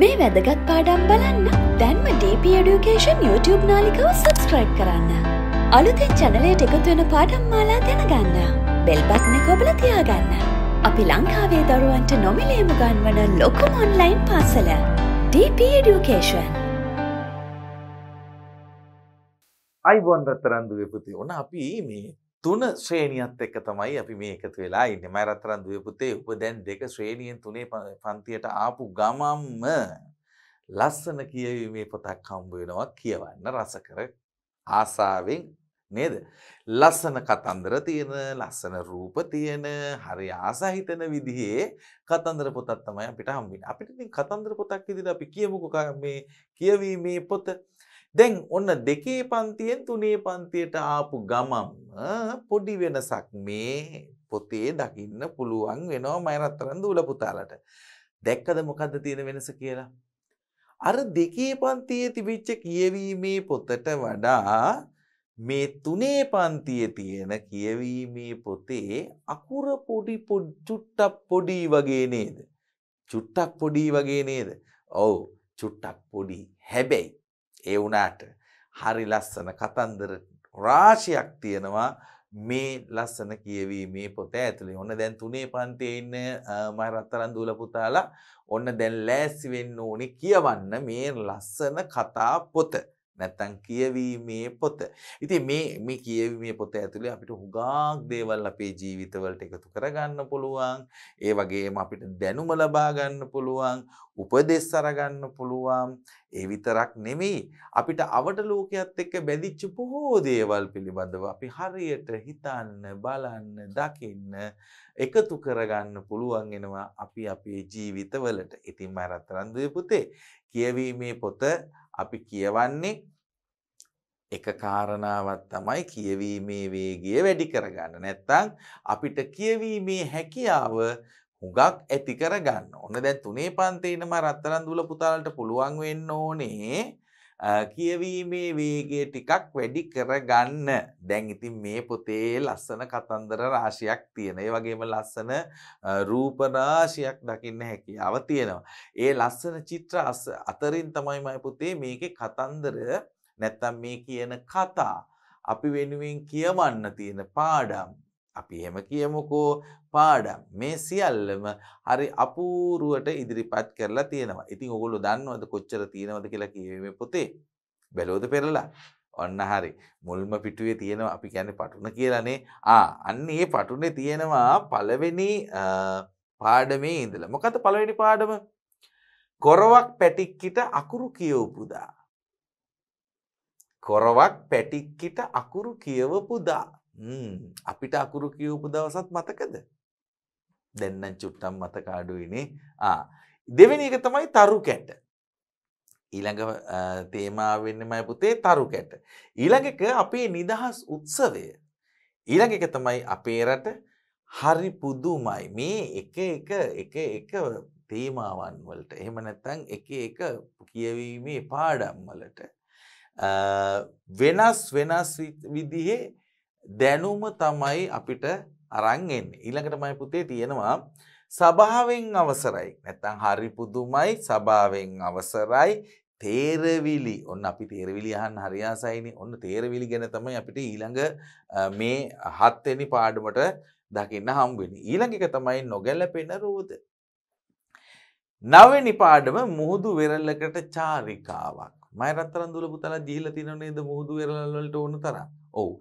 මේ වැදගත් පාඩම් බලන්න දැන්ම DP Education YouTube නාලිකව සබස්ක්‍රයිබ් කරන්න. අලුතෙන් චැනලයට එකතුවෙන පාඩම් මාලා දැනගන්න. බෙල්බත්න කොබල තියාගන්න. අපි ලංකාවේ දරුවන්ට නොමිලේම ගන්වන ලොකුම ඔන්ලයින් පාසල. DP Education. අයිබොන් රත්තරන්දු වෙපති ඕන අපි මේ තුන ශ්‍රේණියත් එක්ක තමයි අපි මේ එකතු වෙලා ඉන්න මැරත්තරන් දුවපුතේ උප දැන් දෙක ශ්‍රේණියෙන් තුනේ පන්තියට ආපු ගමම්ම ලස්සන කියවීමේ පොතක් හම්බ වෙනවා කියවන්න රසකර ආසාවෙන් නේද ලස්සන කතන්දර තියෙන ලස්සන රූප තියෙන හරි ආසහිතන විදිහේ කතන්දර පොතක් තමයි අපිට හම්බෙන්නේ අපිට ඉතින් කතන්දර පොතක් විදිහට අපි කියමුකෝ මේ කියවීමේ පොත දැන් ඔන්න දෙකේ පන්තියෙන් තුනේ පන්තියට ආපු ගමම්ම පොඩි වෙනසක් මේ පොතේ දකින්න පුළුවන් වෙනවා මයරත්තරන් දූල පුතාලට. දැක්කද මොකද්ද තියෙන වෙනස කියලා? අර දෙකේ පන්තියේ තිබිච්ච කියවීමේ පොතට වඩා මේ තුනේ පන්තියේ තියෙන කියවීමේ පොතේ අකුර පොඩි චුට්ටක් පොඩි වගේ නේද? චුට්ටක් පොඩි වගේ නේද? ඔව් චුට්ටක් පොඩි. හැබැයි ඒ වුණාට හරි ලස්සන කතන්දර රාශියක් තියෙනවා මේ ලස්සන කියවීමේ පොත ඇතුළේ ඔන්න දැන් තුනේ පන්තියේ ඉන්න මහරත්තරන් දූල පුතාලා ඔන්න දැන් ලෑස්ති වෙන්න ඕනේ කියවන්න මේ ලස්සන කතා පොත. නැත්තම් කියවීමේ පොත. ඉතින් මේ මේ කියවීමේ පොත ඇතුලේ අපිට හුඟක් දේවල් අපේ ජීවිතවලට එකතු කරගන්න පුළුවන්. ඒ වගේම අපිට දැනුම ලබා ගන්න පුළුවන්, උපදෙස් අරගන්න පුළුවන්. ඒ විතරක් නෙමෙයි අපිට අවට ලෝකයක් එක්ක බැඳිච්ච බොහෝ දේවල් පිළිබඳව අපි හරියට හිතන්න, බලන්න, දකින්න, එකතු කරගන්න පුළුවන් වෙනවා අපි අපේ ජීවිතවලට. ඉතින් මම රත්තරන් පුතේ කියවීමේ පොත අපි කියවන්නේ එක කාරණාවත් තමයි කියවීමේ වේගිය වැඩි කරගන්න නැත්තං අපිට කියවීමේ හැකියාව හුඟක් ඇති කරගන්න ඕන දැන් තුනේ පන්තේනම රත්තරන් දුල පුතාලට පුළුවන් වෙන්න ඕනේ කියවීමේ වේගය ටිකක් වැඩි කරගන්න දැන් ඉතින් මේ පොතේ ලස්සන කතන්දර රාශියක් තියෙන. ඒ වගේම ලස්සන රූප රාශියක් දකින්න හැකියාව තියෙනවා. ඒ ලස්සන චිත්‍ර අතරින් තමයි මම පුතේ මේකේ කතන්දර නැත්තම් මේ කියන කතා අපි වෙනුවෙන් කියවන්න තියෙන පාඩම් අපි එහෙම කියමුකෝ පාඩම් මේ සියල්ලම හරි අපූරුවට ඉදිරිපත් කරලා තියෙනවා. ඉතින් ඔගොල්ලෝ දන්නවද කොච්චර තියෙනවද කියලා කියෙවේ පොතේ? බැලුවද පෙරලා? ඔන්න හරි. මුල්ම පිටුවේ තියෙනවා අපි කියන්නේ පටුන කියලානේ. ආ අන්න ඒ පටුනේ තියෙනවා පළවෙනි පාඩමේ ඉඳලා. මොකද පළවෙනි පාඩම? කොරවක් පැටික්කිට අකුරු කියවපුදා. කොරවක් පැටික්කිට අකුරු කියවපුදා. අපිට අකුරු කියවපු දවසත් මතකද දෙන්නන් චුට්ටම් මත කාඩුවනේ දෙවෙනි එක තමයි තරු කැට ඊළඟ තේමාවෙන්නමයි පුතේ තරු කැට ඊළඟක අපේ නිදහස් උත්සවය ඊළඟ එක තමයි අපේ රට හරි පුදුමයි මේ එක එක එක එක තේමාවන් වලට එහෙම නැත්තං එක එක කියවීමේ පාඩම් වලට වෙනස් වෙනස් විදිහේ දැනුම තමයි අපිට අරංගෙන් ඊළඟටමයි පුතේ තියෙනවා සභාවෙන් අවසරයි නැත්තං හරි පුදුමයි සභාවෙන් අවසරයි තේරවිලි ඔන්න අපි තේරවිලි අහන් හරියාසයිනි ඔන්න තේරවිලි ගැන තමයි අපිට ඊළඟ මේ හත්වෙනි පාඩමට දකින්න හම්බෙන ඊළඟික තමයි නොගැලපෙන රෝධ නවනි පාඩම මුහුදු වෙරල්ලකට චාරිකාවක් මයි රත්තරන් දුල පුතලා ජීහිල තිනනේද මුහුදු වෙරල්ලට ඕන තරම් ඔවු.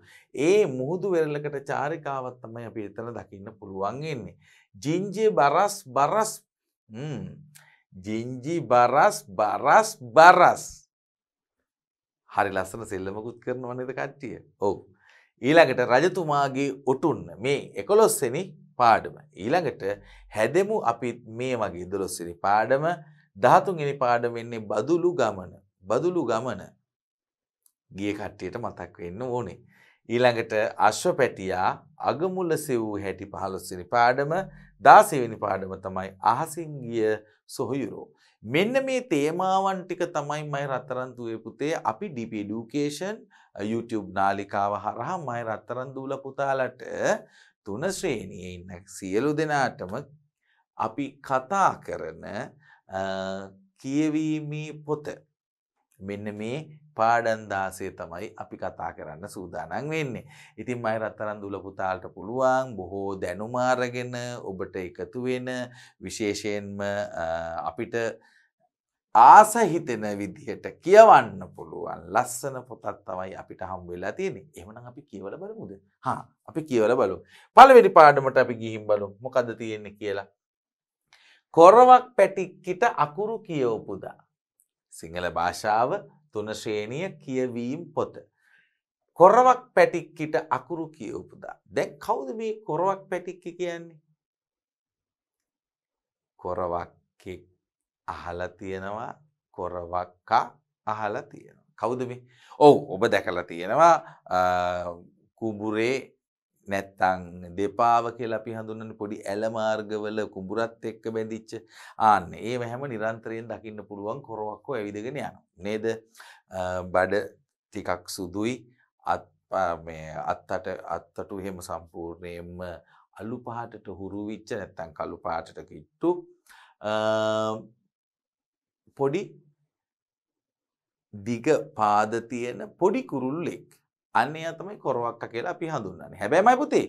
ඒ මුහුදු වෙරලකට චාරිකාවත් තමයි අපි එතන දකින්න පුළුවන් එන්නේ. ජිංජි බරස් බරස් ජිංජි බරස් බරස් බරස් හරි ලස්සන සෙල්ලමකුත් කරනවන්නේද කට්ටිය ඔවු. ඊළඟට රජතුමාගේ ඔටුන්න මේ එකොලොස්සෙනි පාඩම. ඊළඟට හැදෙමු අපිත් මේ වගේ දොලොස්සෙනි පාඩම දහතුන්ගනි පාඩම වෙන්නේ බදුලු ගමන. බදුලු ගමන ගිය කට්ටියට මතක් වෙන්න ඕනේ. ඊළඟට අශ්ව පැටියා අගමුල සිවූ හැටි පහළොස්වෙනි පාඩම දාසවෙනි පාඩම තමයි අහසින් ගිය සොහයුරෝ. මෙන්න මේ තේමාවන් ටික තමයි මයි රත්තරන් දුවේ පුතේ අපි DP Education YouTube නාලිකාව හරහා මයි රත්තරන් දූල පුතාලට තුන ශ්‍රේණියේ ඉන්න සියලු දෙනාටම අපි කතා කරන කියවීමේ පොත මෙන්න මේ පාඩන්දාසේ තමයි අපි කතා කරන්න සූදානන් වෙන්නේ. ඉතින් මයි රත්තරන් දුලපුතාලට පුළුවන් බොහෝ දැනුමාරගෙන ඔබට එකතු වෙන විශේෂයෙන්ම අපිට ආස හිතෙන විදිහට කියවන්න පුළුවන් ලස්සන පොතක් තමයි අපිට හම් වෙලා තියෙන්නේ. එහෙමනම් අපි කියවල බලමුද? හා අපි කියවල බලමු. පළවෙනි පාඩමට අපි ගිහින් බලමු. මොකද්ද තියෙන්නේ කියලා. කොරවක් පැටික්කිට අකුරු කියවපුදා. සිංහල භාෂාව තුන ශ්‍රේණිය කියවීම් පොත. කොරවක් පැටික්කිට අකුරු කියවපුදා. දැන් කවුද මේ කොරවක් පැටික්කි කියන්නේ. කොරවක්කෙක් අහල තියෙනවා කොරවක්කා අහල තියෙනවා. කවුද මේ ඔවු ඔබ දැකලා තියෙනවා කුඹුරේ නැත්තං දෙපාව කියලා අපි හඳුන්නන පොඩි ඇල මාර්ගවල කුඹුරත් එක්ක බැඳිච්ච ආන්න ඒ හැම නිරන්තරයෙන් දකින්න පුළුවන් කොරවක්කෝ ඇවිදගෙන යන නේද බඩ ටිකක් සුදුයි අත් අත්තට අත්තටු එහෙම සම්පූර්ණයෙන්ම අලු පහටට හුරු විච්ච නැත්තං කළු පාටට කිට්ටු පොඩි දිග පාද තියෙන පොඩි කුරුල්ලෙක් අන්නේ තමයි කොරවක්ක කියලා අපි හඳුන්න්නේ. හැබැයි පුතේ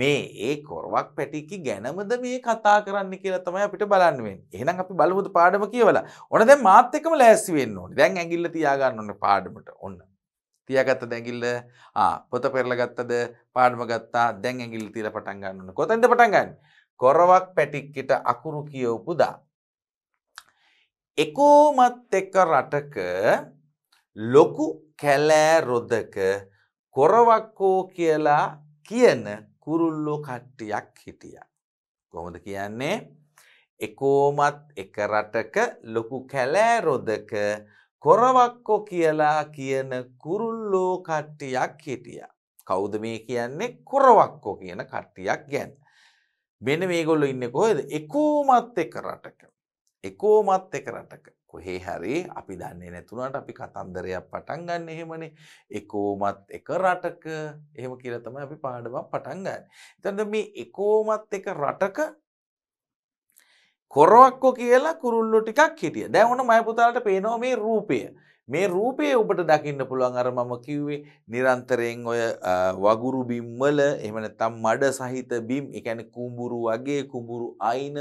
මේ ඒ කොරවක් පැටිකි ගැනමද මේ කතා කරන්න කියලා තමයි අපිට බලන්න වෙන්නේ. එහෙනම් අපි බලමුද පාඩම කියවලා. ඔන්න දැන් මාත් එක්කම ලෑස්ති වෙන්න ඕනේ. දැන් ඇඟිල්ල තියා ගන්න ඕනේ පාඩමට. ඔන්න. තියාගත්තද ඇඟිල්ල? ආ පොත පෙරලා ගත්තද? පාඩම ගත්තා. දැන් ඇඟිල්ල තියලා පටන් ගන්න ඕනේ. කොතෙන්ද පටන් ගන්න? කොරවක් පැටික්කිට අකුරු කියවපු දා. එකෝමත් එක්ක රටක ලොකු කැලෑ රොදක කොරවක්කෝ කියලා කියන කුරුල්ලෝ කට්ටියක් හිටිය. කොහොමද කියන්නේ එකෝමත් එක රටක ලොකු කැලෑරොදක කොරවක්කො කියලා කියන කුරුල්ලෝ කට්ටියක් හිටිය. කෞද මේ කියන්නේ කොරවක්කෝ කියන කට්ටියක් ගැන්. මෙන මේගොල්ලො ඉන්න කොහද එකෝමත් එක රටක. එකෝමත් එක රටක. කොහේ හැරි අපි දන්නේ නැතුනට අපි කතන්දරයක් පටන් ගන්න එහෙමනේ එකෝමත් එක රටක එහෙම කියලා තමයි අපි පාඩමක් පටන් ගන්න. එතනද මේ එකෝමත් එක රටක කොරොක්කො කියලා කුරුල්ලු ටිකක් හිටිය දැ ඕන මය පුතාලට පේනෝ මේ රූපය මේ රූපය ඔබට දකින්න පුළුවන් අර මම කිව්වේ නිරන්තරයෙන් ඔය වගුරු බිම්වල එමන තම් මඩ සහිත බිම් එකැන කුඹුරු වගේ කුඹුරු අයින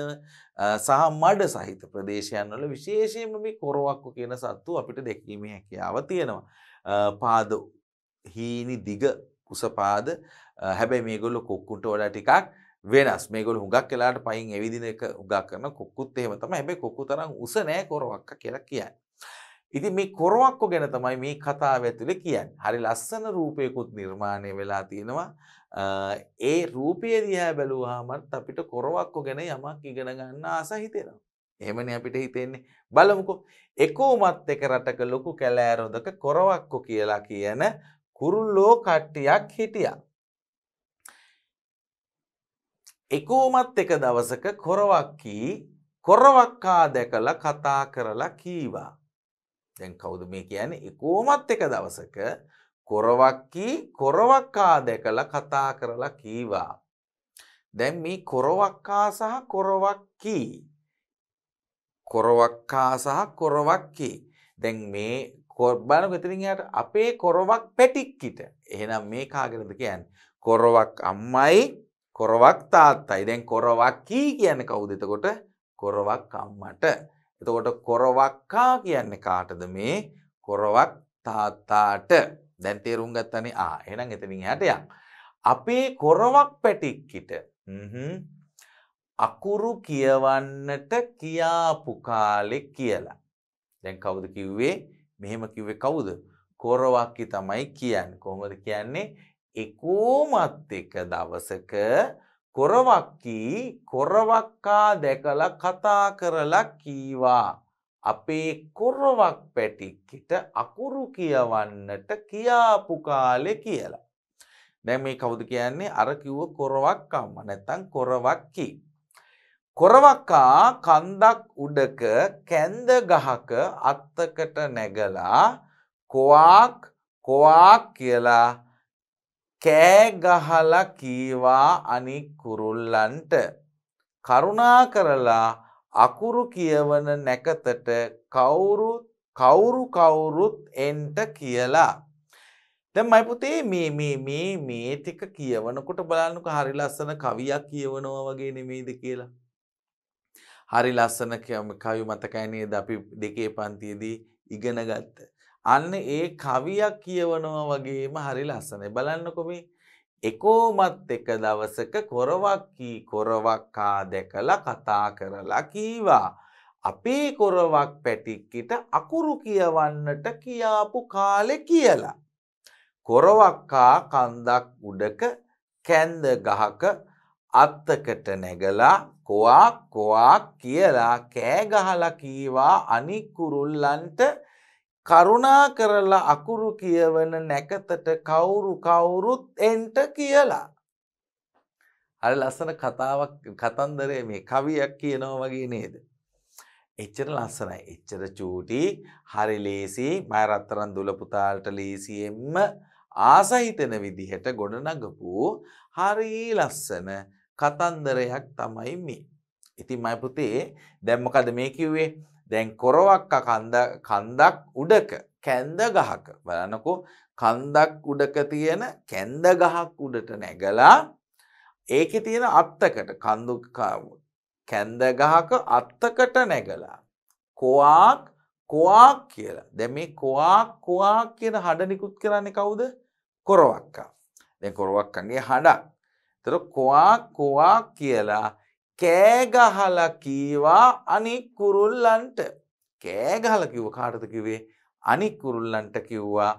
සහ මඩ සහිත ප්‍රදේශයන්වල විශේෂයෙන්ම මේ කොරොක්කො කියන සත්තු අපිට දැකීමේ හැකියාව තියෙනවා පාද හීනි දිග උසපාද හැබැයි මේගොල්ලො කොක්කුන්ට වඩා ටිකක් වෙනස් මේගොල් හුඟක් කලාට පයින් එවිදින එක හුඟක් කරන කොක්කුත් එහෙම තමයි හැබැයි කොක්කු තරම් උස නෑ කොරවක්ක කියලා කියන්නේ. ඉතින් මේ කොරවක්ක ගැන තමයි මේ කතාව ඇතුලේ කියන්නේ. හරි ලස්සන රූපයකුත් නිර්මාණය වෙලා තියෙනවා. ඒ රූපය දිහා බැලුවාමත් අපිට කොරවක්ක ගැන යමක් ඉගෙන ගන්න ආස හිතෙනවා. එහෙමනේ අපිට හිතෙන්නේ. බලමුකෝ. එකෝමත් එක රටක ලොකු කැලෑරොදක කොරවක්ක කියලා කියන කුරුල්ලෝ කට්ටියක් හිටියා. එකෝමත් එක දවසක කොරවක්කී කොරවක්කා දැකලා කතා කරලා කීවා. දැන් කවුද මේ කියන එකෝමත් එක දවසක කොරවක්කී කොරවක්කා දැකලා කතා කරලා කීවා. දැන් මේ කොරවක්කා සහ කොරවක්කී කොරවක්කා සහ කොරවක්කි. දැන් මේ කොබ්බන ගතරින්යට අපේ කොරවක් පැටික්කිට. එහෙනම් මේ කාගෙනද කියන්. කොරවක් අම්මයි කොරවක් තාත්තයි දැන් කොරවක්කී කියන්න කවුදතකොට කොරවක් අම්මට. එතකොට කොරවක්කා කියන්න කාටද මේ කොරවක් තාත්තාට දැන් තේරුම් ගත්තනේ ආ එහෙනම් එතනින් හැට යම්. අපේ කොරවක් පැටික්කිට අකුරු කියවන්නට කියාපු කාලෙක් කියලා. දැන් කවුද කිව්වේ මෙහෙම කිව්වේ කවුද කොරවක්කි තමයි කියන්න කොහොමද කියන්නේ එකෝමත් එක දවසක කොරවක්කී කොරවක්කා දැකල කතා කරලා කීවා. අපේ කොරවක් පැටික්කිට අකුරු කියවන්නට කියාපු කාලෙ කියලා. දැන් මේ කවුද කියන්නේ අර කිව්ව කොරවක්කම්ම නැත්තම් කොරවක්කි. කොරවක්කා කන්දක් උඩක කැන්ද ගහක අත්තකට නැගලා කොවාක් කොවාක් කියලා කෑ ගහලා කීවා අනික් කුරුල්ලන්ට කරුණා කරලා අකුරු කියවන නැකතට කවුරු කවුරු කවුරුත් එන්ට කියලා දැමයි පුතේ මේ මේ මේ මේ ටික කියවනකොට බලන්නක හරි ලස්සන කවියක් කියවනවා වගේ නෙමේද කියලා. හරි ලස්සන කවි මතකයි නේද අපි දෙකේ පන්තියේදී ඉගෙන ගත්ත. අන්න ඒ කවියක් කියවනවා වගේම හරි ලස්සන බලන්නකොමි එකෝමත් එක දවසක කොරවක් කී කොරවක්කා දැකලා කතා කරලා කීවා. අපේ කොරවක් පැටික්කිට අකුරු කියවන්නට කියාපු කාලෙ කියලා. කොරවක්කා කන්දක් උඩක කැන්ද ගහක අත්තකට නැගලා කොවාක් කොවාක් කියලා කෑගහල කීවා අනික් කුරුල්ලන්ට කරුණා කරලා අකුරු කියවන නැකතට කවුරු කවුරුත් එන්ට කියලා. අර ලස්සන කතාවක් කතන්දරය මේ කවියක් කියනව වගේ නේද. එච්චර ලස්සනයි එච්චර චූටි හරි ලේසි මයරත්තරන් දුලපුතාලට ලේසියෙන්ම ආසහිතන විදිහට ගොඩනගපු හරි ලස්සන කතන්දරයක් තමයි මේ. ඉතින් මයපුතේ දැම්මකද මේ කිව්වේ දැන් කොරවක්ක කන්ද කන්දක් උඩක කැන්ද ගහක බලන්නකෝ කන්දක් උඩක තියෙන කැන්ද ගහක් උඩට නැගලා ඒක තියෙන අත්තකට කඳු කැන්ද ගහක අත්තකට නැගලා කොවාක් කොවාක් කියලා දැ මේ කොවාක් කොවාක් කියන හඩ නිකුත් කරන්නේ කවුද කොරවක්කා දැ කොරවක්කන්ගේ හඩක් තර කොවාක් කොවාක් කියලා කෑගහලා කීවා අනික් කුරුල්ලන්ට කෑගහලා කිව්ව කාටද කිව්වේ අනික් කුරුල්ලන්ට කිව්වා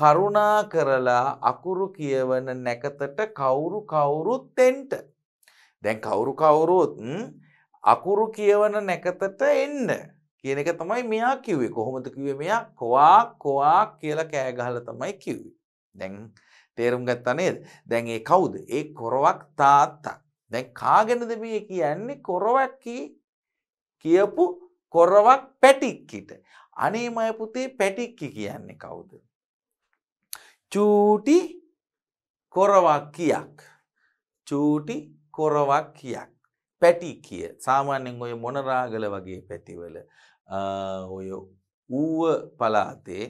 කරුණා කරලා අකුරු කියවන නැකතට කවුරු කවුරුත් එන්ට දැන් කවුරු කවුරුත් අකුරු කියවන නැකතට එන්න කියන එක තමයි මෙයා කිව්වේ කොහොමද කිව්වේ මෙයා කොවා කොවා කියලා කෑගහලා තමයි කිව්වේ දැන් තේරුම් ගත්තා නේද දැන් ඒ කවුද ඒ කොරවක් තාත්තා දැන් කාගෙනද මේ කියන්නේ කොරවක්කි කියපු කොරවක් පැටික්කිට. අනේ මය පුතේ පැටික්කි කියන්නේ කවුද. චූටි කොරවක් කියක්. චූටි කොරවක් කියක්. පැටි කිය සාමාන්‍යෙන් ඔය මොනරාගල වගේ පැතිවල ඔය ඌව පලාතේ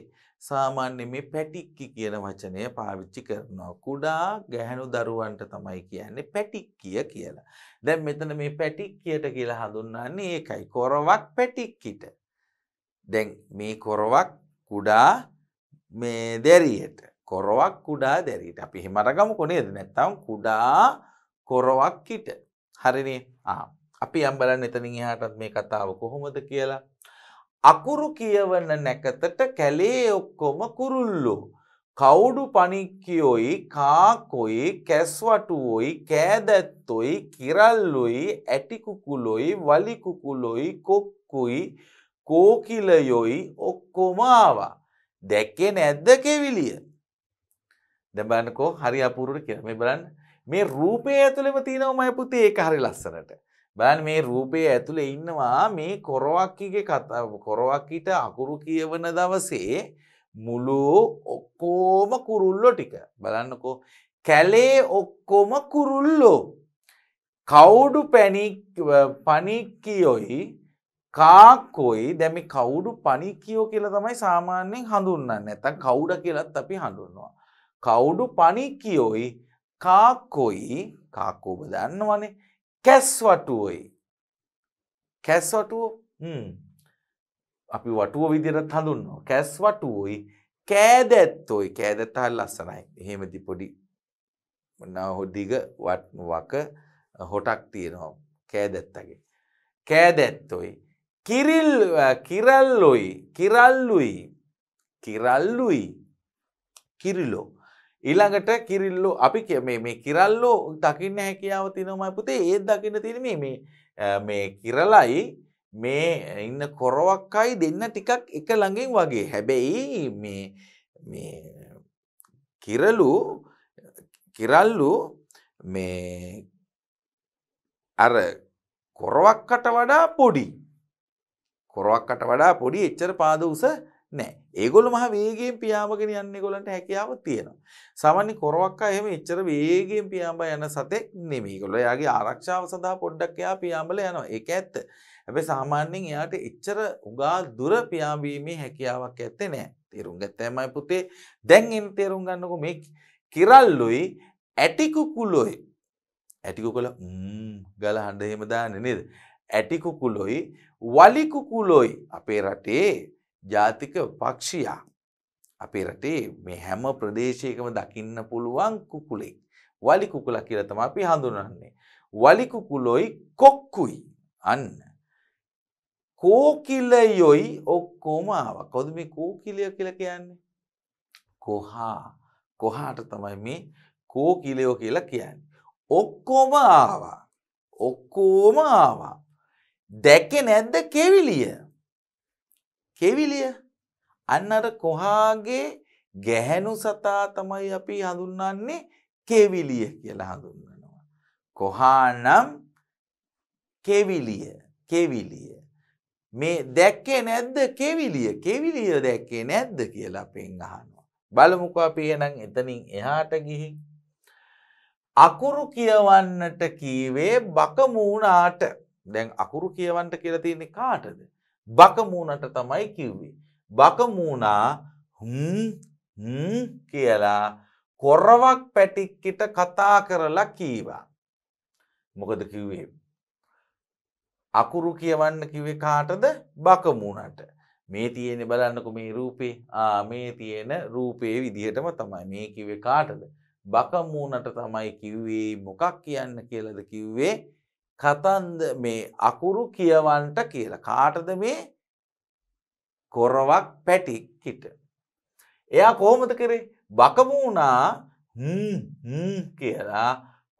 සාමාන්‍ය මේ පැටික්කි කියන වචනය පාවිච්චි කරනවා. කුඩා ගැහැණු දරුවන්ට තමයි කියන්නේ පැටික්කිය කියලා. දැන් මෙතන මේ පැටික්කියට කියලා හඳුන්වන්නේ ඒකයි. කොරවක් පැටික්කිට. දැන් මේ කොරවක් කුඩා මේ දැරියට. කොරවක් කුඩා දැරියට. අපි එහෙම අරගමුකෝ නේද? නැත්තම් කුඩා කොරවක් කිට. හරිනේ. ආ අපි යම් බලන්න එතනින් එහාටත් මේ කතාව කොහොමද කියලා. අකුරු කියවන නැකතට කැලේ ඔක්කොම කුරුල්ලෝ. කවුඩු පනික්කියොයි කාකොයි කැස්වටුවොයි කෑදැත්තොයි කිරල්ලොයි ඇටිකුකුලොයි වලිකුකුලොයි කොක්කුයි කෝකිලයොයි ඔක්කොමාවා. දැක්කේ නැද්ද කෙවිලිය. දැබන්නකෝ හරි අපුරුට කිය මේ බලන්න මේ රූපය ඇතුළෙම තියෙනවමයි පුතේ ඒක හරි ලස්සනට. බලන් මේ රූපය ඇතුළෙ ඉන්නවා මේ කොරවක්කිගේ කතා කොරවක්කිට අකුරු කියවන දවසේ මුළු ඔක්කෝම කුරුල්ලෝ ටික බලන්නකෝ කැලේ ඔක්කොම කුරුල්ලෝ කවුඩු පනික්කියොයි කාකොයි දැමි කවුඩු පනිකියෝ කියලා තමයි සාමාන්‍යයෙන් හඳුන්න නැතන් කවුඩ කියලත් අපි හඳුන්නවා. කවුඩු පනිකියොයි කාකොයි කාකෝබ දන්නවනේ කැස් වටුවයි කැස් වටුවෝ අපි වටුව විදිරත් හඳුන්නවා කැස් වටුවයි කෑදැත්තොයි කෑදැත්තහල් ලස්සනයි එහෙමති පොඩි හොඩ්ඩිග වක හොටක් තියෙනවා කෑදැත්තගේ කෑදැත්තොයි කිරිල් කිරල්ලොයි කිරල්ලුයි කිරල්ලුයි කිරිලෝ ඊළඟට කිරිල්ලෝ අපි මේ කිරල්ලෝ දකින්න හැකියාව තිනමයි පුතේ ඒත් දකින්න තිරම මේ කිරලයි මේ ඉන්න කොරවක්කයි දෙන්න ටිකක් එක ළඟින් වගේ හැබැයි මේ කිරලු කිරල්ලු මේ අර කොරවක්කට වඩා පොඩි කොරවක්කට වඩා පොඩි එච්චර පාද උස නෑ ඒගොල්ල මහ වේගෙන් පියාඹගෙන යන්නේ ගොලන්ට හැකියාව තියෙනවා. සාමාන්‍ය කොරවක් අය එහෙම එච්චර වේගෙන් පියාඹ යන සතෙක් නෙමෙයි. ඒගොල්ලෝ එයාගේ ආරක්ෂාව සඳහා පොඩ්ඩක් එයා පියාඹල යනවා. ඒක ඇත්ත. හැබැයි සාමාන්‍යයෙන් එයාට එච්චර උගා දුර පියාඹීමේ හැකියාවක් ඇත්තේ නෑ. තේරුම් ගත්තමයි පුතේ. දැන් එන් තේරුම් ගන්නකො මේ කිරල්ලුයි ඇටිකුකුලොයි ඇටිකුකුල ගල හඬ එහෙම දාන්නේ නේද? ඇටිකුකුලොයි වලිකුකුලොයි අපේ රටේ ජාතික පක්ෂියා අපේ රටේ මේ හැම ප්‍රදේශයකම දකින්න පුළුවන් කුකුලෙක් වලි කුකුලා කියලා තමයි අපි හඳුනන්නේ වලි කුකුලොයි කොක්කුයි අන්න කෝකිලයොයි ඔක්කොම ආවා කොහොමද මේ කෝකිලය කියලා කියන්නේ කොහා කොහාට තමයි මේ කෝකිලයෝ කියලා කියන්නේ ඔක්කොම ආවා ඔක්කොම ආවා දැකේ නැද්ද කෙවිලිය කෙවිලිය අන්න අර කොහාගේ ගැහැණු සතා තමයි අපි හඳුන්වන්නේ කෙවිලිය කියලා හඳුන්වනවා. කොහානම් කෙවිලිය කෙවිලිය මේ දැක්කේ නැද්ද කෙවිලිය කෙවිලිය දැක්කේ නැද්ද කියලා අපෙන් අහනවා. බලමුකෝ අපි එහෙනම් එතනින් එහාට ගිහින් අකුරු කියවන්නට කීවේ බකමූණාට. දැන් අකුරු කියවන්නට කියලා තියෙන්නේ කාටද? බකමූණට තමයි කිව්වේ. බකමූනා කියලා කොරවක් පැටික්කිට කතා කරලා කීවා. මොකද කිව්වේ. අකුරු කියවන්න කිවේ කාටද බකමුණට. මේ තියෙන බලන්නකු මේ රූපේ මේ තියෙන රූපයේ විදිහටම තමයි මේ කිවේ කාටද. බකමූනට තමයි කිව්වේ මොකක් කියන්න කියලද කිව්වේ කතන්ද මේ අකුරු කියවන්ට කියලා කාටද මේ කොරවක් පැටි කිට. එයා කෝමත කරේ බකමූනා කියලා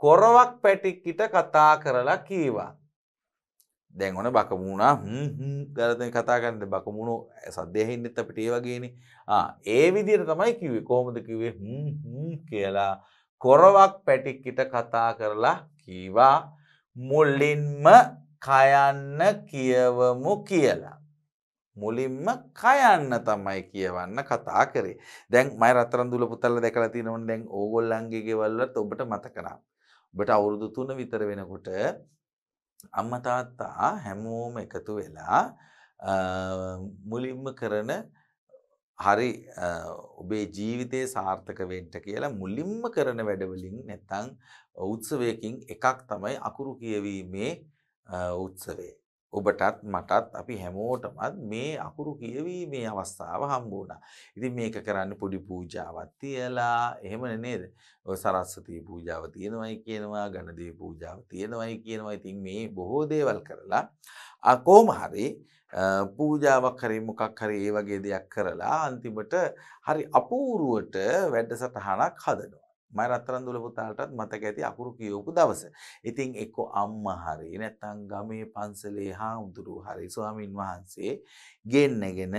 කොරවක් පැටික්කිට කතා කරලා කීවා. දැන් ඕන බකමුණා ගරත කතාගන්න බකමුණු සද්‍යයහින්නත අපිට ඒ වගේන ඒ විදිර තමයි කිවේ කෝමද කිවේ කියලා කොරවක් පැටික්කිට කතා කරලා කීවා මුලින්ම කයන්න කියවමු කියලා. මුලින්ම කයන්න තමයි කියවන්න කතා කරේ දැන් මයි රතරන්දුල පුතල්ල දෙකල තිනවන දැන් ඕගොල්ලන්ගේ ගෙවල්ලත් ඔබට මතකනම්. ඔබට අවුරුදු තුන විතර වෙනකොට අම්ම තාත්තා හැමෝම එකතු වෙලා මුලින්ම කරන හරි ඔබේ ජීවිතය සාර්ථක වෙන්ට කියලා මුලින්ම කරන වැඩවලින් නැත්තං උත්සවයකින් එකක් තමයි අකුරු කියවීමේ උත්සවේ. ඔබටත් මටත් අපි හැමෝටමත් මේ අකුරු කියවීමේ අවස්ථාව හම්බුණා. ඉතින් මේක කරන්න පොඩි පූජාවක් තියලා එහෙම නේද? ඔය සරස්වති පූජාව තියෙනවයි කියනවා, ගණදේ පූජාව තියෙනවයි කියනවා. ඉතින් මේ බොහෝ දේවල් කරලා අකෝම හරි පූජාවක් හරි මොකක් හරි ඒ වගේ දෙයක් කරලා අන්තිමට හරි අපූර්වට වැඩසටහනක් හදනවා. මම රත්තරන් දුල පුතාලටත් මතක ඇති අකුරු කියවපු දවස. ඉතින් එක්ක අම්මා හරි නැත්නම් ගමේ පන්සලේ හාමුදුරු හරි ස්වාමින් වහන්සේ ගෙන්නගෙන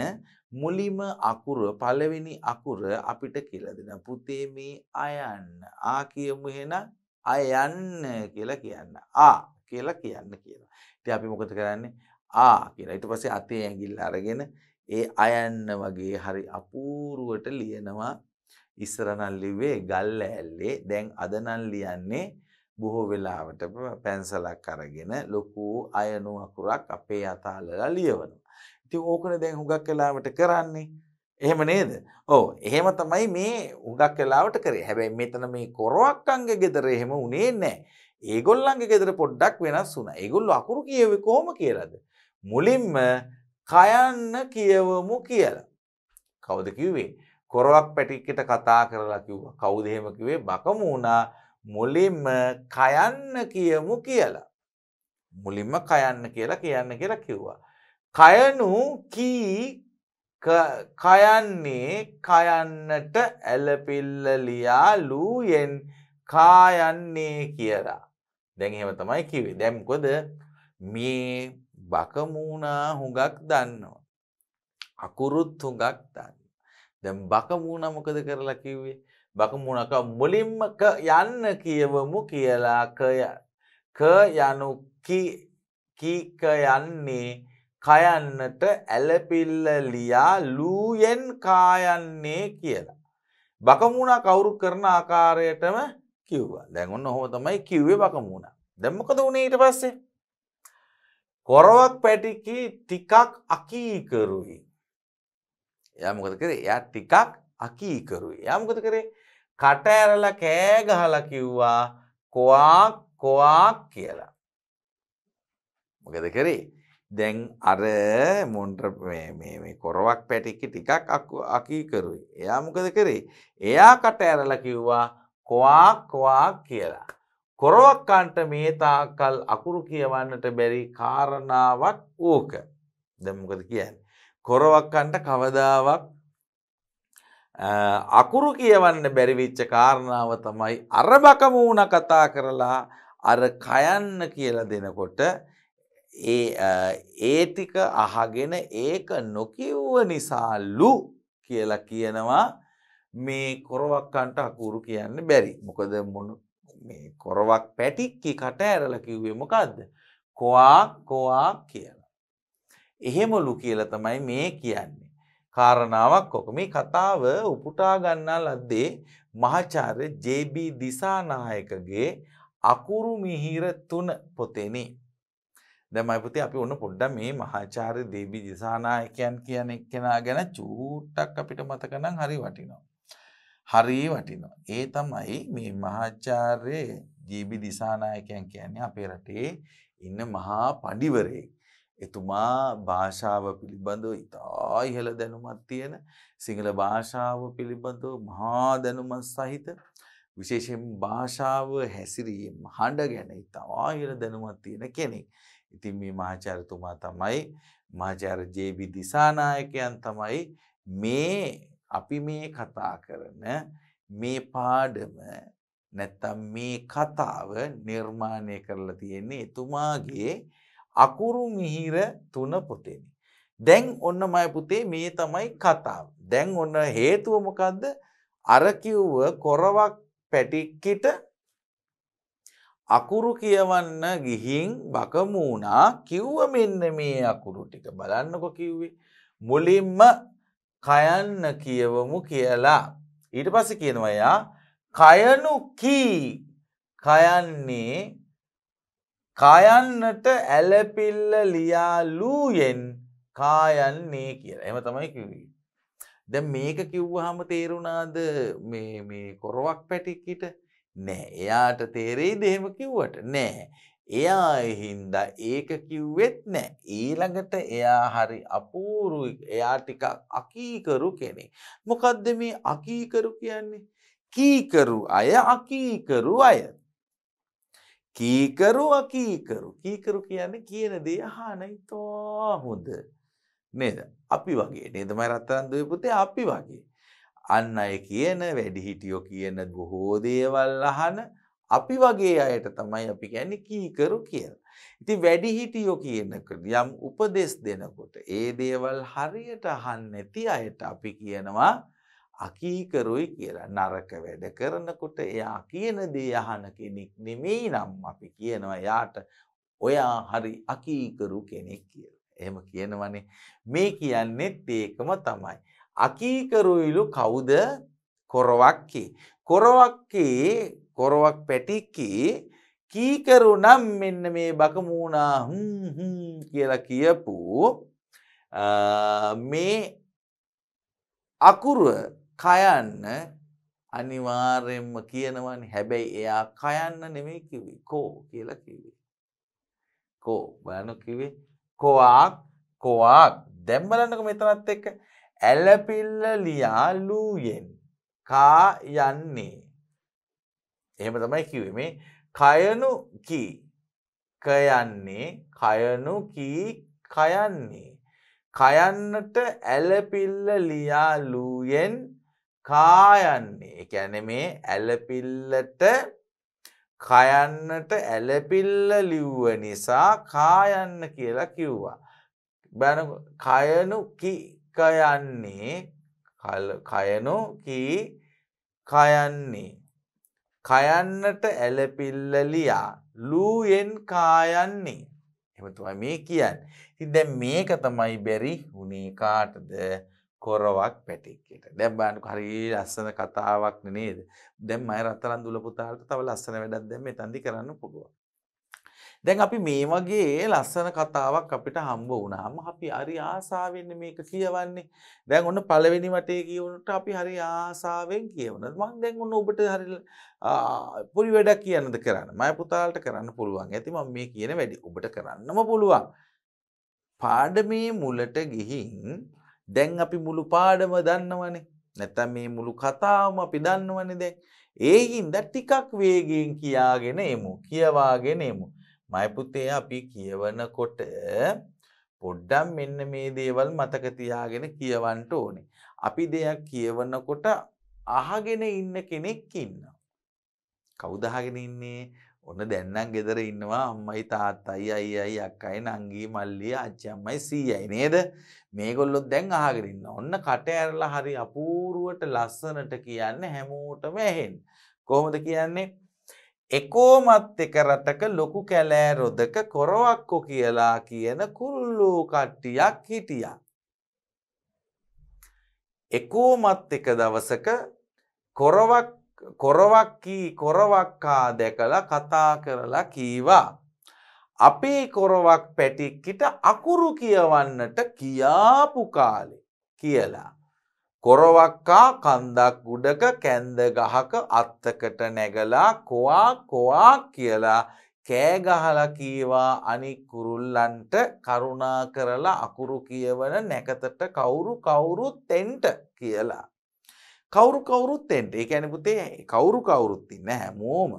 මුලිම අකුර පළවෙනි අකුර අපිට කියලා දෙන පුතේ මේ අයන්න ආ කියමු එහෙනම් අයන්න කියලා කියන්න. ආ කියලා කියන්න කියලා. ඉතින් අපි මොකද කරන්නේ? ආ කියලා. ඊට පස්සේ අතේ ඇඟිල්ල අරගෙන ඒ අයන්න වගේ හරි අපූරුවට ලියනවා ඉස්සර නම් ලිව්වේ ගල් ඇල්ලේ දැන් අද නම් ලියන්නේ බොහෝ වෙලාවට පැන්සලක් අරගෙන ලොකු අයනු අකුරක් අපේ අතාලලා ලියවනවා. ඉතින් ඕකනේ දැන් හුඟක් වෙලාවට කරන්නේ. එහෙම නේද? ඔව් එහෙම තමයි මේ හුඟක් වෙලාවට කරේ. හැබැයි මෙතන මේ කොරවක්කන්ගේ ගෙදර එහෙම උනේ නැහැ. ඒගොල්ලන්ගේ ගෙදර පොඩ්ඩක් වෙනස් වුණා. ඒගොල්ලෝ අකුරු කියුවේ කොහොම කියලාද? මුලින්ම කයන්න කියවමු කියලා. කවුද කිව්වේ? කොරවක් පැටික්කට කතා කරලා කිව්ව කවුදහෙම කිවේ බකමුණා මුලින්ම කයන්න කියමු කියලා. මුලින්ම කයන්න කියලා කියන්න කියලා කිව්වා. කයනු කී කයන්නේ කයන්නට ඇලපිල්ලලියා ලූයෙන් කායන්නේ කියලා. දැන් එහෙම තමයි කිවේ දැම්කොද මේ බකමුණා හුඟක් දන්නවා. අකුරුත් හුඟක් දන්න. දැම් බකමූුණ මොකද කරලා කිව්වේ බකමුණක මුලින්ම යන්න කියවමු කියලා ක යනු කීක යන්නේ කයන්නට ඇලපිල්ල ලියා ලූයෙන් කායන්නේ කියලා. බකමුණ කවුරු කරන ආකාරයටම කිව්වා දැගන්න හෝ තමයි කිව්වේ බකමුණ දැම්මකද වුණේ ඊට පස්සේ. කොරවක් පැටිකි ටිකක් අකීකරුයි එයා මොකද කරේ එයා ටිකක් අකීකරුයි. එයා මොකද කරේ කට ඇරලා කෑ ගහලා කිව්වා කොවාක් කොවාක් කියලා. මොකද කරේ දැන් අර මොන්ට කොරවක් පැටික්ක ටිකක් අකීකරුයි. එයා මොකද කරේ එයා කට ඇරලා කිව්වා කොවාක් කොවාක් කියලා. කොරවක්කන්ට මේතාකල් අකුරු කියවන්නට බැරි කාරණාවක් ඕක දැම්මකද කියන්න. කොරවක්කන්ට කවදාවක් අකුරු කියවන්න බැරිවිච්ච කාරණාව තමයි අරබකමූුණ කතා කරලා අර කයන්න කියල දෙනකොට ඒටික අහගෙන ඒක නොකිව්ව නිසාල්ලු කියල කියනවා මේ කොරවක්කන්ට අකුරු කියන්න බැරි මොකද කොරවක් පැටික්කි කට ඇරල කිව්වේ මොකක්ද කොවා කොවා කියල එහෙමලු කියල තමයි මේ කියන්නේ. කාරණාවක් කොක මේ කතාව උපුටාගන්නා ලද්දේ මහචාර්ය ජබ දිසානායකගේ අකුරු මිහිර තුන පොතෙනි. දැමයිපති අපි ඔන්න පොඩ්ඩ මේ මහාචාර්ය දේබී දිසානායකයන් කියන එක්කෙනා ගැන චූට්ටක් අපිට මතකනම් හරි වටිනවා. හරි වටිනවා. ඒ තමයි මේ මහාචාර්ය ජීබි දිසානායකයන් කියන්නේ අපේ රටේ ඉන්න මහා පඩිවරයෙක්. එතුමා භාෂාව පිළිබඳව ඉතා ඉහළ දැනුමත් තියෙන සිංහල භාෂාව පිළිබඳව මහා දැනුමත් සහිත විශේෂයෙන් භාෂාව හැසිරීම හඬ ගැන ඉතා ඉහළ දැනුමත් තියෙන කෙනෙක්. ඉතින් මේ මහාචාර්යතුමා තමයි මහාචාර්ය ජේ.බි. දිසානායකයන් තමයි මේ අපි මේ කතා කරන මේ පාඩම නැත්තම් මේ කතාව නිර්මාණය කරලා තියෙන්නේ එතුමාගේ අකුරු මිහිර තුන පුතේනි. දැන් ඔන්න මය පුතේ මේ තමයි කතාව. දැන් ඔන්න හේතුව මොකද්ද? අර කිව්ව කොරවක් පැටික්කිට අකුරු කියවන්න ගිහින් බකමූණා කිව්ව මෙන්න මේ අකුරු ටික බලන්නකො කිව්වේ මුලින්ම කයන්න කියවමු කියලා. ඊට පස්සේ කියනවා එයා කයනු කී කයන්නේ කායන්නට ඇලපිල්ල ලියාලූයෙන් කායන්නේ කියලා එම තමයි කිවී. දැ මේක කිව්වහම තේරුණාද මේ කොරවක් පැටික්කිට නෑ එයාට තේරෙයි දෙහෙම කිව්වට නෑ. එයා එහින්ද ඒක කිව්වෙත් නෑ ඊළඟට එයා හරි අපූරු එයා ටික අකීකරු කෙනෙ. මොකදද මේ අකීකරු කියන්නේ. කීකරු අය අකීකරු අය කීකරු අකීකරු කීකරු කියන්නේ කියන දේ අහනයි තෝ හොඳ නේද අපි වගේ නේද මම රත්තරන් දුවේ පුතේ අපි වගේ අන්න අය කියන වැඩිහිටියෝ කියන බොහෝ දේවල් අහන අපි වගේ අයට තමයි අපි කියන්නේ කීකරු කියලා. ඉතින් වැඩිහිටියෝ කියන යම් උපදෙස් දෙනකොට ඒ දේවල් හරියට අහන්නේ නැති අයට අපි කියනවා අකීකරුයි කියලා නරක වැඩ කරනකොට එයා කියන දේ අහන කෙනෙක් නෙමෙයි නම් අපි කියනවා යාට ඔයා හරි අකීකරු කෙනෙක් කියලා. එහෙම කියනවනේ මේ කියන්නේත් ඒකම තමයි. අකීකරුයිලු කවුද? කොරවක්කේ. කොරවක්කේ කොරවක් පැටික්කේ කීකරු නම් මෙන්න මේ බකමූණා හ්ම් හ්ම් කියලා කියපු මේ අකුරුව කයන්න අනිවාර්යෙන්ම කියනවනි හැබැයි එයා කයන්න නෙමෙයි කිව්වේ කෝ කියලා කිව්වේ. කෝ බලන්න කිව්වේ කොවාක් කොවාක් දැන් බලන්නකො මෙතනත් එක්ක ඇලපිල්ල ලියාලුයෙන් කා යන්නේ. එහෙම තමයි කිව්වේ මේ කයනු කී කයන්නේ කයනු කී කයන්නේ කයන්නට ඇලපිල්ල ලියාලුයෙන් කායන්නේ එකැන මේ ඇලපිල්ලට කයන්නට ඇලපිල්ල ලිව්ව නිසා කායන්න කියලා කිව්වා. බැන කයනු කයන්නේ කයනු කී කයන්නේ. කයන්නට ඇලපිල්ල ලියා ලූයෙන් කායන්නේ. එමතුවා මේ කියන්න. ඉද මේක තමයි බැරි හුනේ කාටද කොරවක් පැටික්කට දැබ්බාට හරි ලස්සන කතාවක් නේද දැම් අය රත්තරන් දුල පුතාට තව ලස්සන වැඩක් දැම තැදි කරන්න පුළුවන්. දැන් අපි මේ වගේ ලස්සන කතාවක් අපිට හම්බ වුණාම අපි හරි ආසාවෙන්න මේක කියවන්නේ දැන් ඔන්න පළවෙනි වටේ කියවුණට අපි හරි ආසාාවෙන් කියවන මං දැන් ඔන්න ඔබට හරි පොරි වැඩක් කියන්නද කරන්න මය පුතාලට කරන්න පුළුවන් ඇති ම මේ කියන වැඩි ඔබට කරන්නම පුළුවන්. පාඩමේ මුලට ගිහින් දැන් අපි මුළු පාඩම දන්නවනේ නැත්තම් මේ මුළු කතාවම අපි දන්නවනේ දැන් ඒකින්ද ටිකක් වේගෙන් කියාගෙන එමු කියවාගෙන එමු මය පුතේ අපි කියවනකොට පොඩ්ඩක් මෙන්න මේ දේවල් මතක තියාගෙන කියවන්න ඕනේ අපි දෙයක් කියවනකොට අහගෙන ඉන්න කෙනෙක් ඉන්නවා කවුද අහගෙන ඉන්නේ ඔන්න දැන්නම් ගෙදර ඉන්නවා අම්මයි තාත්තයි අයියයි අක්කයි නංගී මල්ලිය අච්චි අම්මයි සීයයි නේද? මේගොල්ලොත් දැන් අහගෙන ඉන්න. ඔන්න කට ඇරලා හරි අපූර්වට ලස්සනට කියන්නේ හැමෝටම ඇහෙන්න. කොහොමද කියන්නේ? එකෝමත් එක රටක ලොකු කැලෑ රොදක කොරවක්කෝ කියලා කියන කුරුල්ලෝ කට්ටියක් හිටියා. එකෝමත් එක දවසක කොරවක් කොරවක්කී කොරවක්කා දැකලා කතා කරලා කීවා. අපේ කොරවක් පැටික්කිට අකුරු කියවන්නට කියාපු කාලෙ කියලා. කොරවක්කා කන්දක් ගුඩක කැන්ද ගහක අත්තකට නැගලා කොවා කොවා කියලා කෑගහලා කීවා අනික් කුරුල්ලන්ට කරුණා කරලා අකුරු කියවන නැකතට කවුරු කවුරුත් තෙන්ට කියලා. කවුරු කවුරුත් එන්ට ඒ ඇන පුතේ කවුරු කවුරුත් ඉන්න හැමෝම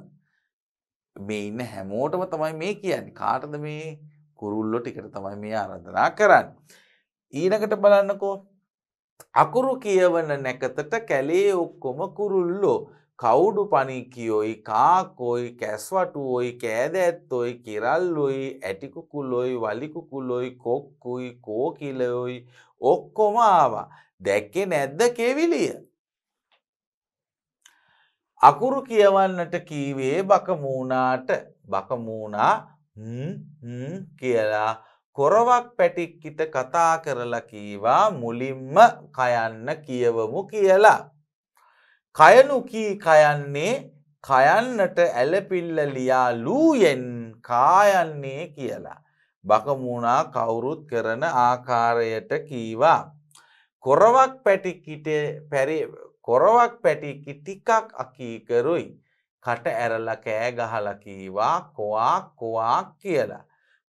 මේ ඉන්න හැමෝටම තමයි මේ කියන්නේ කාටද මේ කුරුල්ලො ටිකට තමයි මේ ආරධනා කරන්න. ඊනකට බලන්නකෝ අකුරු කියවන නැකතට කැලේ ඔක්කොම කුරුල්ලෝ කවුඩු පනිකියොයි කාකොයි කැස්වටුවෝයි කෑදැත්තොයි කිරල්ලොයි ඇටිකුකුලොයි වලිකුකුලොයි කොක්කුයි කෝකිලයොයි ඔක්කොම ආවා දැක්කේ නැද්ද කෙවිලිය අකුරු කියවන්නට කීවේ බකමූනාට බකමූනා කියලා කොරවක් පැටික්කිට කතා කරලා කීවා මුලින්ම කයන්න කියවමු කියලා. කයනුකී කයන්නේ කයන්නට ඇලපිල්ල ලියා ලූයෙන් කායන්නේ කියලා. බකමුණා කවුරුත් කරන ආකාරයට කීවා. කොරවක් පැටිකිට කොරවක් පැටිකි ටිකක් අකීකරුයි කට ඇරල කෑ ගහලකීවා කොවාක් කොවාක් කියලා.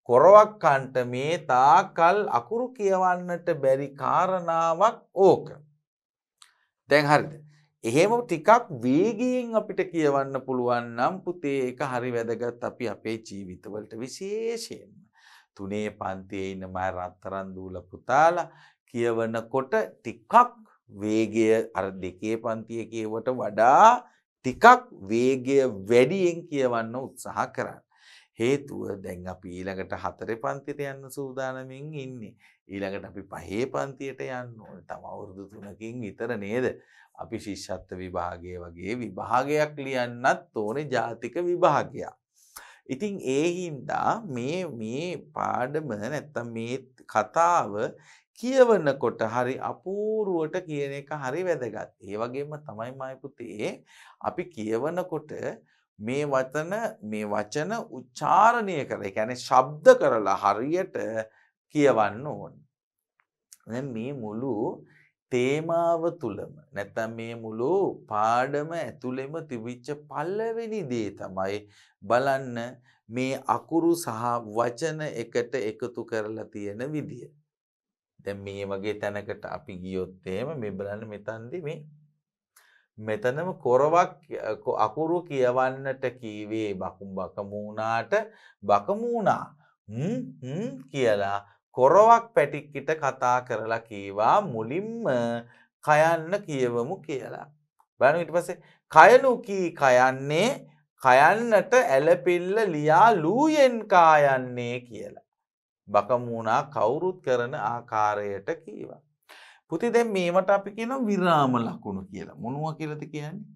කොරවක් කන්ට මේ තාකල් අකුරු කියවන්නට බැරි කාරණාවක් ඕක. දැන් හරිද. එහෙම ටිකක් වේගීන් අපිට කියවන්න පුළුවන් නම් පුතේ එක හරි වැදගත් අපි අපේ ජීවිතවලට විශේෂයෙන්ම. තුනේ පන්තියේ ඉන්න මා රත්තරන් දූල පුතාලා කියවනකොට ටිකක් වේගය අර දෙකේ පන්තිය කියවට වඩා ටිකක් වේගය වැඩියෙන් කියවන්න උත්සාහ කරන්න. හේතුව දැන් අපි ඊළඟට හතරේ පන්තියට යන්න සූදානමින් ඉන්නේ. ඊළඟට අපි පහේ පන්තියට යන්න ඕන. තව අවුරුදු තුනකින් විතර නේද? අපි ශිෂ්‍යත්ව විභාගය වගේ විභාගයක් ලියන්නත් ඕනේ ජාතික විභාගයක්. ඉතින් ඒ හින්දා මේ මේ පාඩම නැත්තම් මේ කතාව කියවනකොට හරි අපූරුවට කියන එක හරි වැදගත්. ඒ වගේම තමයි මයි පුතේ අපි කියවනකොට මේ වචන මේ වචන උච්චාරණය කර. ඒ කියන්නේ ශබ්ද කරලා හරියට කියවන්න ඕන. දැන් මේ මුළු තේමාව තුලම නැත්නම් මේ මුළු පාඩම ඇතුළෙම තිබිච්ච පළවෙනි දේ තමයි බලන්න මේ අකුරු සහ වචන එකට එකතු කරලා තියෙන විදිය. දැන් මේ වගේ තැනකට අපි ගියොත් එහෙම මේ බලන්න මෙතනදී මේ මෙතනම කොරවක් අකුරු කියවන්නට කීවේ බකුම් බකමූණාට බකමූණා කියලා කොරවක් පැටික්කිට කතා කරලා කීවා මුලින්ම කයන්න කියවමු කියලා. බලන්න ඊට පස්සේ කයලු කී කයන්නේ කයන්නට ඇලපිල්ල ලියා ලූයෙන් කායන්නේ කියලා. බකමූණා කවුරුත් කරන ආකාරයට කීවා. පුති දැන් මේවට අපි කියන විරාම ලකුණු කියලා. මොනුව කියලද කියන්නේ?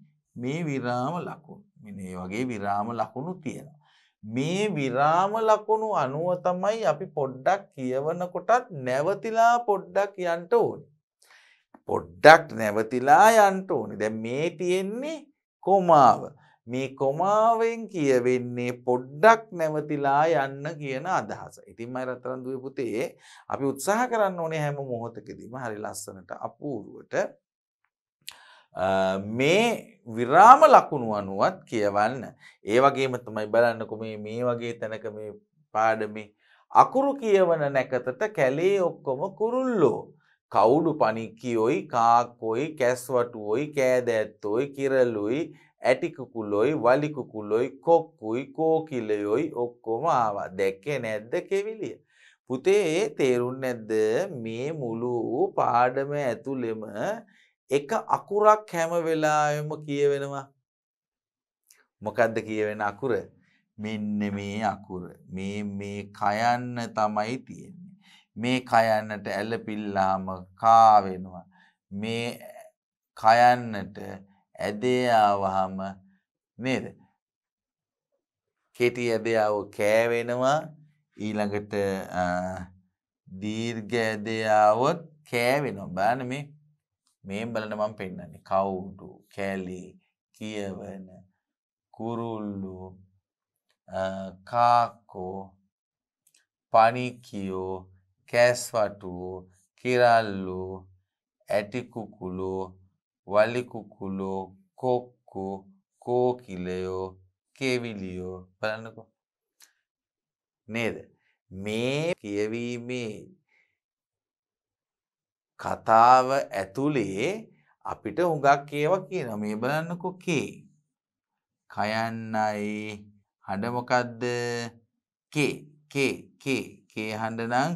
මේ විරාම ලකුණු. මේ වගේ විරාම ලකුණු තියෙනවා. මේ විරාම ලකුණු අනුව තමයි අපි පොඩ්ඩක් කියවනකොටත් නැවතිලා පොඩ්ඩක් යන්ට ඕනි. පොඩ්ඩක් නැවතිලා යන්ට ඕනි. දැන් මේ තියෙන්නේ කොමාව. මේ කොමාවෙන් කියවෙන්නේ පොඩ්ඩක් නැවතිලා යන්න කියන අදහස. ඉතින් මම රත්තරන් දුවේ පුතේ අපි උත්සාහ කරන්න ඕනේ හැම මොහොතකදීම හරි ලස්සනට අපූර්වට මේ විරාම ලකුණු අනුවත් කියවන්න. ඒ වගේම තමයි බලන්නකො මේ මේ වගේ තැනක මේ පාඩමේ අකුරු කියවන නැකතට කැලේ ඔක්කොම කුරුල්ලෝ. කවුඩු පණික්කියොයි කාක්කොයි කැස්වටුවොයි කෑදැත්තොයි කිරලුයි ඇටිකුකුලොයි වලිකුකුලොයි කොක්කුයි කෝකිලයොයි ඔක්කොම ආවා දැක්කේ නැද්ද කෙවිලිය. පුතේ ඒ තේරුන් නැද්ද මේ මුළු පාඩම ඇතුළෙම එක අකුරක් හැම වෙලාවෙම කියවෙනවා. මොකද්ද කියවෙන අකුර මෙන්න මේ අකුර මේ මේ කයන්න තමයි තියෙන්නේ. මේ කයන්නට ඇලපිල්ලාම කා වෙනවා. මේ කයන්නට ඇදේ ආවහම නේද? කෙටි ඇදේ ආව කෑවෙනවා ඊළඟට දීර්ඝ ඇදේ ආවොත් කෑවෙනවා බලන්න මේ මේ බලන මම පෙන්නන්නේ කවුඩු කැලි කියවන කුරුල්ලු කාකෝ පණිකියෝ කැස්වටුවෝ කිරල්ලෝ ඇටිකුකුලෝ වලිකුකුලෝ කොක්කෝ කෝකිලයෝ කෙවිලියෝ බලන්නකෝ නේද මේ කියවීමේ කතාව ඇතුළේ අපිට හුඟක් ඒව කියන මේ බලන්නකෝ කේ කයන්නයි හඬමොකක්ද කේ කේ කේ කේ හඬනම්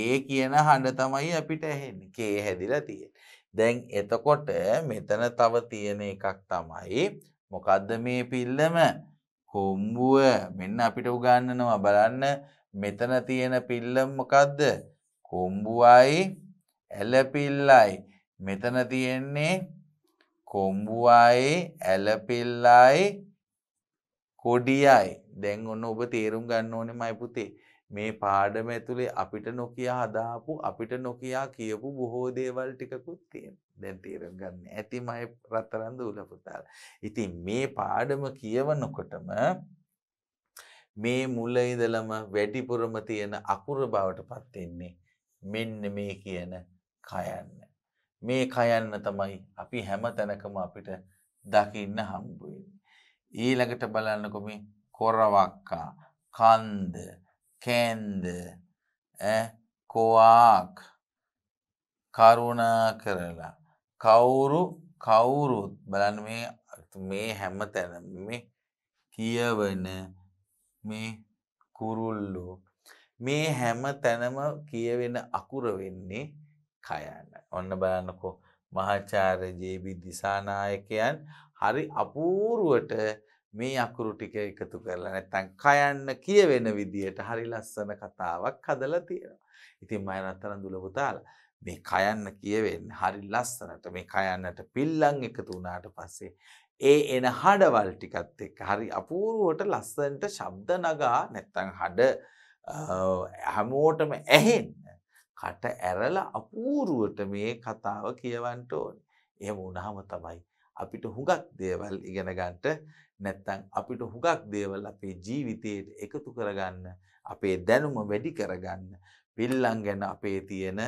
ඒ කියන හඬ තමයි අපිට ඇහෙන්නේ කේ හැදිලා තියෙන දැන් එතකොට මෙතන තව තියෙන එකක් තමයි මොකක්ද මේ පිල්ලම කොම්බුව මෙන්න අපිට උගන්නනවා බලන්න මෙතන තියෙන පිල්ලම් මොකක්ද කොම්බුවයි ඇලපිල්ලයි මෙතන තියෙන්නේ කොම්බුවයි ඇලපිල්ලයි කොඩියයි දැන් ඔන්න ඔබ තේරුම් ගන්න ඕනේ මයි පුතේ මේ පාඩම ඇතුලේ අපිට නොකියා හදාපු අපිට නොකියා කියපු බොහෝ දේවල් ටිකකුත් තියෙනවා. දැන් තේරුම් ගන්න. ඇතිමයි රත්තරන් දූල පුතාලා. ඉතින් මේ පාඩම කියවනකොටම මේ මුල ඉඳලම වැඩිපුරම තියෙන අකුර බවටපත් වෙන්නේ මෙන්න මේ කියන කයන්න. මේ කයන්න තමයි අපි හැම තැනකම අපිට දකින්න හම්බ වෙන්නේ. ඊළඟට බලන්නකො මේ කොරවක්කා, කන්ද, කෑන්ද කොවාක් කරුණා කරලා කවුරු කවුරුත් බලන් මේ මේ හැම තැන මේ කියවන මේ කුරුල්ලෝ මේ හැම තැනම කියවෙන අකුර වෙන්නේ කයන්න ඔන්න බලන්නකෝ මහාචාර ජේබි දිසානායකයන් හරි අපූරුවට මේ අකුරු ටික එකතු කරලා නැත්තම් කයන්න කියවෙන විදියට හරි ලස්සන කතාවක් හදලා තියෙනවා. ඉතින් මම රත්තරන් දුල පුතාලා මේ කයන්න කියවෙන්නේ හරි ලස්සනට මේ කයන්නට පිල්ලම් එකතු වුණාට පස්සේ ඒ එන හඩවල් ටිකත් එක්ක හරි අපූර්වට ලස්සනට ශබ්ද නගා නැත්තම් හඩ හැමෝටම ඇහෙන්න කට ඇරලා අපූර්වට මේ කතාව කියවන්න ඕනේ. එහෙම වුණාම තමයි අපිට හුඟක් දේවල් ඉගෙන ගන්නට නැත්නම් අපිට හුඟක් දේවල් අපේ ජීවිතයට එකතු කරගන්න අපේ දැනුම වැඩි කරගන්න පිල්ලම් ගැන අපේ තියෙන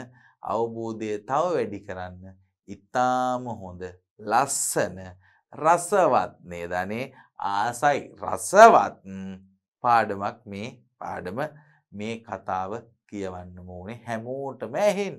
අවබෝධය තව වැඩි කරන්න ඉතාම හොඳ ලස්සන රසවත් නේද අනේ ආසයි රසවත් පාඩමක් මේ පාඩම මේ කතාව කියවන්න ඕනේ හැමෝටම ඇහෙන්න